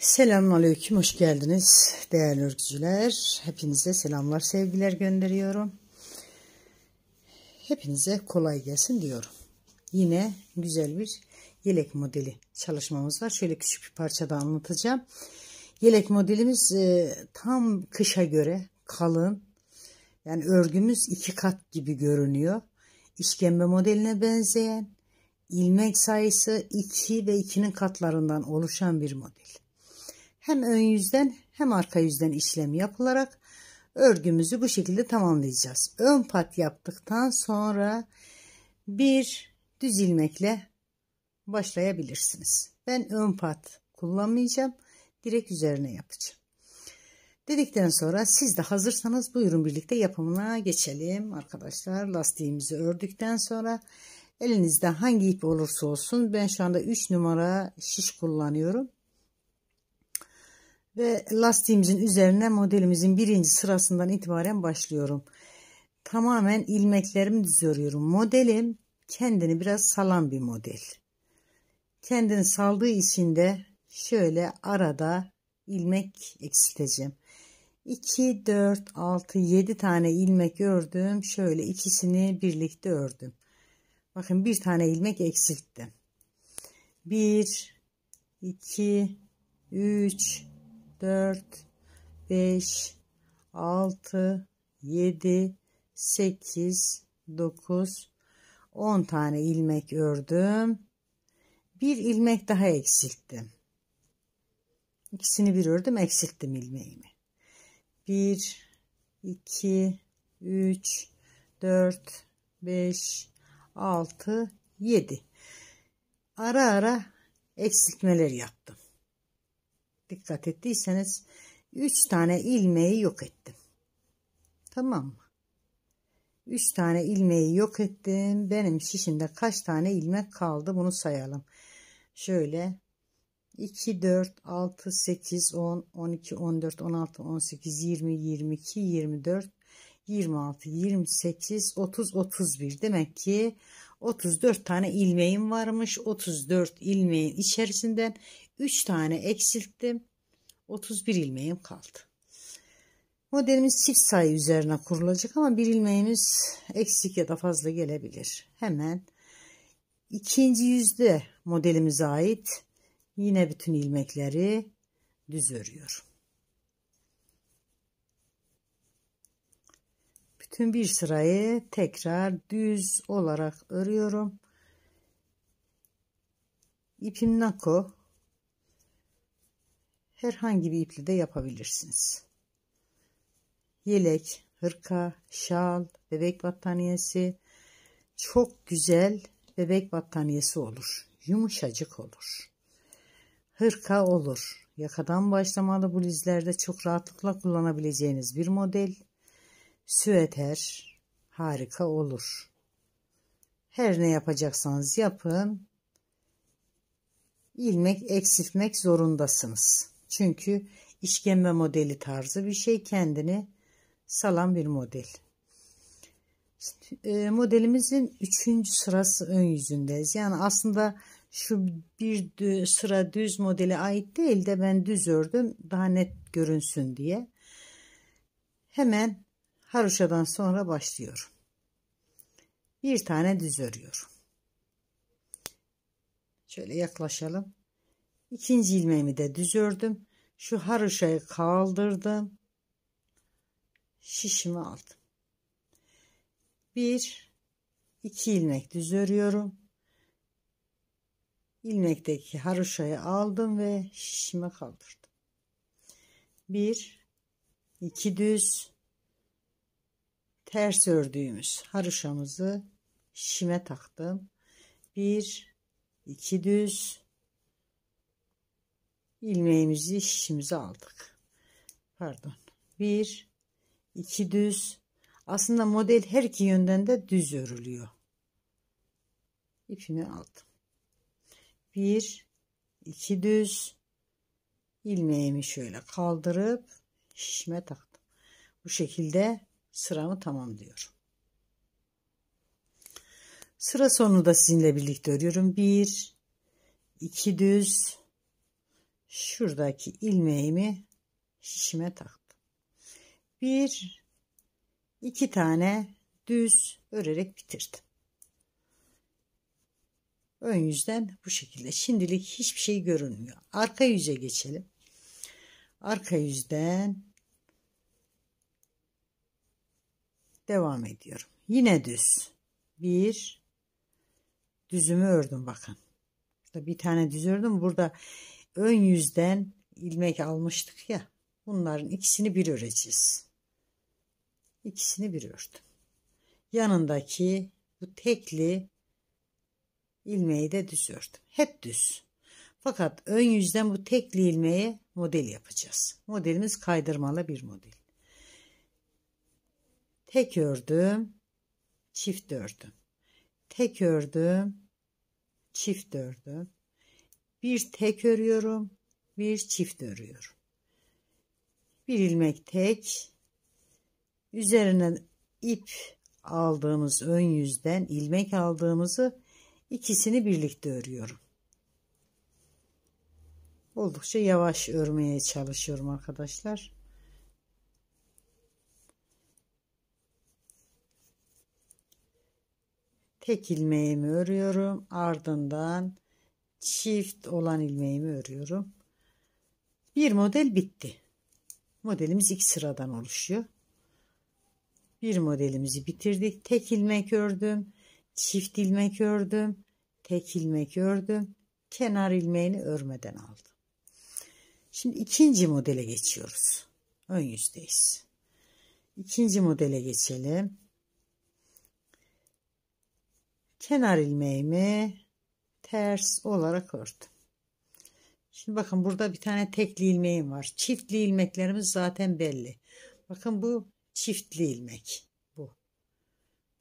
Selamun Aleyküm, hoş geldiniz değerli örgücüler. Hepinize selamlar, sevgiler gönderiyorum. Hepinize kolay gelsin diyorum. Yine güzel bir yelek modeli çalışmamız var. Şöyle küçük bir parçada anlatacağım. Yelek modelimiz e, tam kışa göre kalın. Yani örgümüz iki kat gibi görünüyor. İşkembe modeline benzeyen ilmek sayısı 2 iki ve 2'nin katlarından oluşan bir model hem ön yüzden hem arka yüzden işlem yapılarak örgümüzü bu şekilde tamamlayacağız. Ön pat yaptıktan sonra bir düz ilmekle başlayabilirsiniz. Ben ön pat kullanmayacağım. Direkt üzerine yapacağım. Dedikten sonra siz de hazırsanız buyurun birlikte yapımına geçelim. Arkadaşlar lastiğimizi ördükten sonra elinizde hangi ip olursa olsun ben şu anda 3 numara şiş kullanıyorum. Ve lastiğimizin üzerine modelimizin birinci sırasından itibaren başlıyorum. Tamamen ilmeklerimi düz örüyorum. Modelim kendini biraz salan bir model. Kendini saldığı için de şöyle arada ilmek eksilteceğim. 2, 4, 6, 7 tane ilmek ördüm. Şöyle ikisini birlikte ördüm. Bakın bir tane ilmek eksilttim. 1, 2, 3, 4 5 6 7 8 9 10 tane ilmek ördüm. Bir ilmek daha eksilttim. İkisini bir ördüm, eksilttim ilmeğimi. 1 2 3 4 5 6 7 ara ara eksiltmeler yaptım dikkat ettiyseniz 3 tane ilmeği yok ettim. Tamam mı? 3 tane ilmeği yok ettim. Benim şişimde kaç tane ilmek kaldı bunu sayalım. Şöyle 2, 4, 6, 8, 10, 12, 14, 16, 18, 20, 22, 24, 26, 28, 30, 31. Demek ki 34 tane ilmeğim varmış. 34 ilmeğin içerisinden 3 tane eksilttim. 31 ilmeğim kaldı. Modelimiz çift sayı üzerine kurulacak ama bir ilmeğimiz eksik ya da fazla gelebilir. Hemen ikinci yüzde modelimize ait yine bütün ilmekleri düz örüyor. Bütün bir sırayı tekrar düz olarak örüyorum. İpim nako herhangi bir ipli de yapabilirsiniz. Yelek, hırka, şal, bebek battaniyesi çok güzel bebek battaniyesi olur. Yumuşacık olur. Hırka olur. Yakadan başlamalı bluzlerde çok rahatlıkla kullanabileceğiniz bir model. Süeter harika olur. Her ne yapacaksanız yapın. Ilmek eksiltmek zorundasınız. Çünkü işkembe modeli tarzı bir şey kendini salan bir model. E, modelimizin üçüncü sırası ön yüzündeyiz. Yani aslında şu bir sıra düz modeli ait değil de ben düz ördüm daha net görünsün diye. Hemen haroşadan sonra başlıyorum. Bir tane düz örüyorum. Şöyle yaklaşalım. İkinci ilmeğimi de düz ördüm. Şu haroşayı kaldırdım. Şişimi aldım. Bir, iki ilmek düz örüyorum. İlmekteki haroşayı aldım ve şişimi kaldırdım. Bir, iki düz ters ördüğümüz haroşamızı şişime taktım. Bir, iki düz ilmeğimizi şişimize aldık. Pardon. Bir, iki düz. Aslında model her iki yönden de düz örülüyor. İpimi aldım. Bir, iki düz. ilmeğimi şöyle kaldırıp şişime taktım. Bu şekilde sıramı tamamlıyorum. Sıra sonunu da sizinle birlikte örüyorum. Bir, iki düz şuradaki ilmeğimi şişime taktım. Bir, iki tane düz örerek bitirdim. Ön yüzden bu şekilde. Şimdilik hiçbir şey görünmüyor. Arka yüze geçelim. Arka yüzden devam ediyorum. Yine düz. Bir düzümü ördüm bakın. Burada bir tane düz ördüm. Burada ön yüzden ilmek almıştık ya bunların ikisini bir öreceğiz ikisini bir ördüm yanındaki bu tekli ilmeği de düz ördüm hep düz fakat ön yüzden bu tekli ilmeği model yapacağız modelimiz kaydırmalı bir model tek ördüm çift ördüm tek ördüm çift ördüm bir tek örüyorum. Bir çift örüyorum. Bir ilmek tek. üzerinden ip aldığımız ön yüzden ilmek aldığımızı ikisini birlikte örüyorum. Oldukça yavaş örmeye çalışıyorum arkadaşlar. Tek ilmeğimi örüyorum. Ardından çift olan ilmeğimi örüyorum. Bir model bitti. Modelimiz iki sıradan oluşuyor. Bir modelimizi bitirdik. Tek ilmek ördüm. Çift ilmek ördüm. Tek ilmek ördüm. Kenar ilmeğini örmeden aldım. Şimdi ikinci modele geçiyoruz. Ön yüzdeyiz. İkinci modele geçelim. Kenar ilmeğimi ters olarak ördüm. Şimdi bakın burada bir tane tekli ilmeğim var. Çiftli ilmeklerimiz zaten belli. Bakın bu çiftli ilmek. Bu.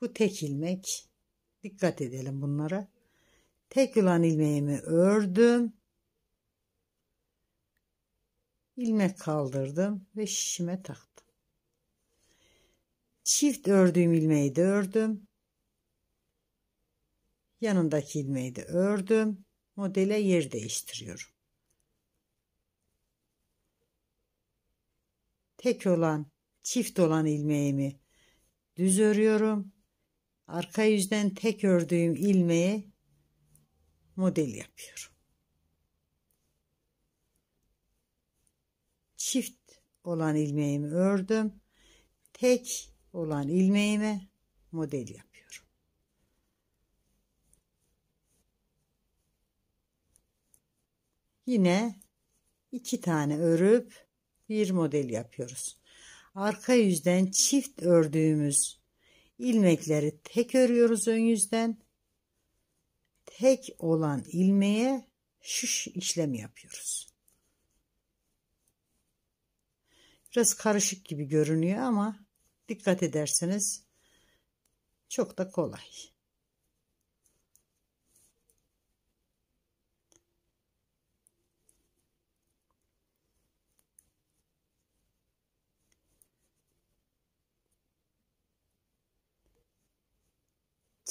Bu tek ilmek. Dikkat edelim bunlara. Tek olan ilmeğimi ördüm. ilmek kaldırdım ve şişime taktım. Çift ördüğüm ilmeği de ördüm. Yanındaki ilmeği de ördüm. Modele yer değiştiriyorum. Tek olan, çift olan ilmeğimi düz örüyorum. Arka yüzden tek ördüğüm ilmeği model yapıyorum. Çift olan ilmeğimi ördüm. Tek olan ilmeğime model yapıyorum. yine iki tane örüp bir model yapıyoruz. Arka yüzden çift ördüğümüz ilmekleri tek örüyoruz ön yüzden. Tek olan ilmeğe şu işlemi yapıyoruz. Biraz karışık gibi görünüyor ama dikkat ederseniz çok da kolay.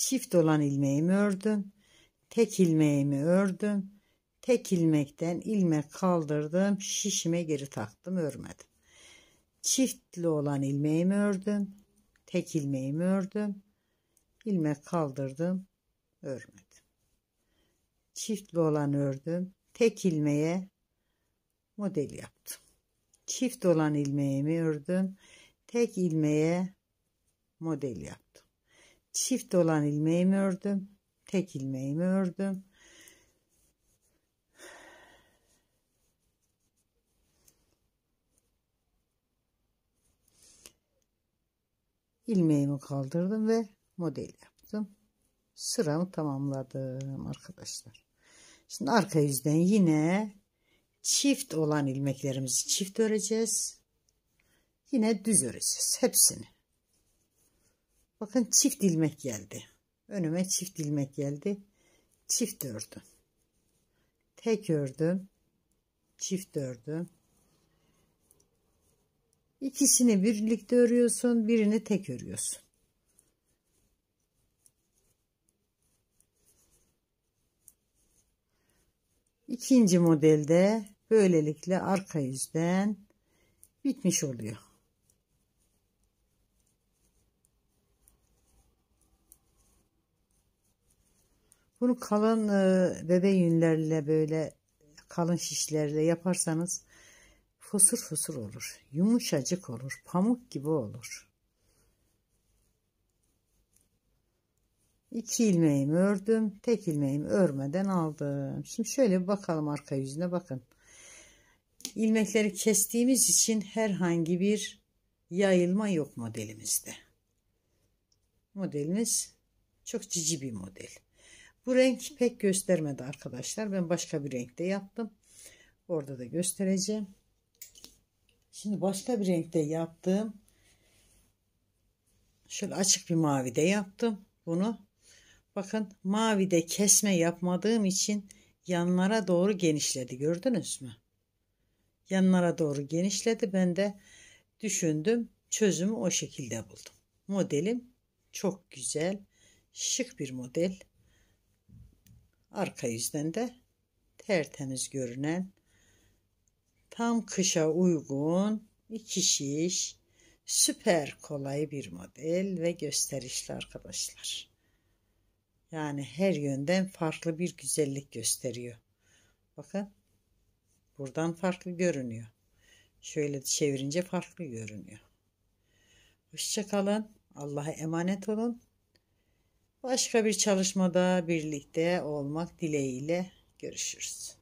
çift olan ilmeğimi ördüm tek ilmeğimi ördüm tek ilmekten ilmek kaldırdım şişime geri taktım örmedim çiftli olan ilmeğimi ördüm tek ilmeğimi ördüm ilmek kaldırdım örmedim çiftli olan ördüm tek ilmeğe model yaptım çift olan ilmeğimi ördüm tek ilmeğe model yaptım çift olan ilmeğimi ördüm tek ilmeğimi ördüm ilmeğimi kaldırdım ve model yaptım sıramı tamamladım arkadaşlar şimdi arka yüzden yine çift olan ilmeklerimizi çift öreceğiz yine düz öreceğiz hepsini Bakın çift ilmek geldi. Önüme çift ilmek geldi. Çift ördüm. Tek ördüm. Çift ördüm. İkisini birlikte örüyorsun. Birini tek örüyorsun. İkinci modelde böylelikle arka yüzden bitmiş oluyor. Bunu kalın e, bebe yünlerle böyle kalın şişlerle yaparsanız fısır fısır olur. Yumuşacık olur. Pamuk gibi olur. İki ilmeğimi ördüm. Tek ilmeğimi örmeden aldım. Şimdi şöyle bakalım arka yüzüne bakın. İlmekleri kestiğimiz için herhangi bir yayılma yok modelimizde. Modelimiz çok cici bir model. Bu renk pek göstermedi arkadaşlar. Ben başka bir renkte yaptım. Orada da göstereceğim. Şimdi başka bir renkte yaptım. Şöyle açık bir mavide yaptım bunu. Bakın mavide kesme yapmadığım için yanlara doğru genişledi. Gördünüz mü? Yanlara doğru genişledi. Ben de düşündüm. Çözümü o şekilde buldum. Modelim çok güzel, şık bir model. Arka yüzden de tertemiz görünen tam kışa uygun iki şiş süper kolay bir model ve gösterişli arkadaşlar. Yani her yönden farklı bir güzellik gösteriyor. Bakın buradan farklı görünüyor. Şöyle çevirince farklı görünüyor. Hoşçakalın. Allah'a emanet olun. Başka bir çalışmada birlikte olmak dileğiyle görüşürüz.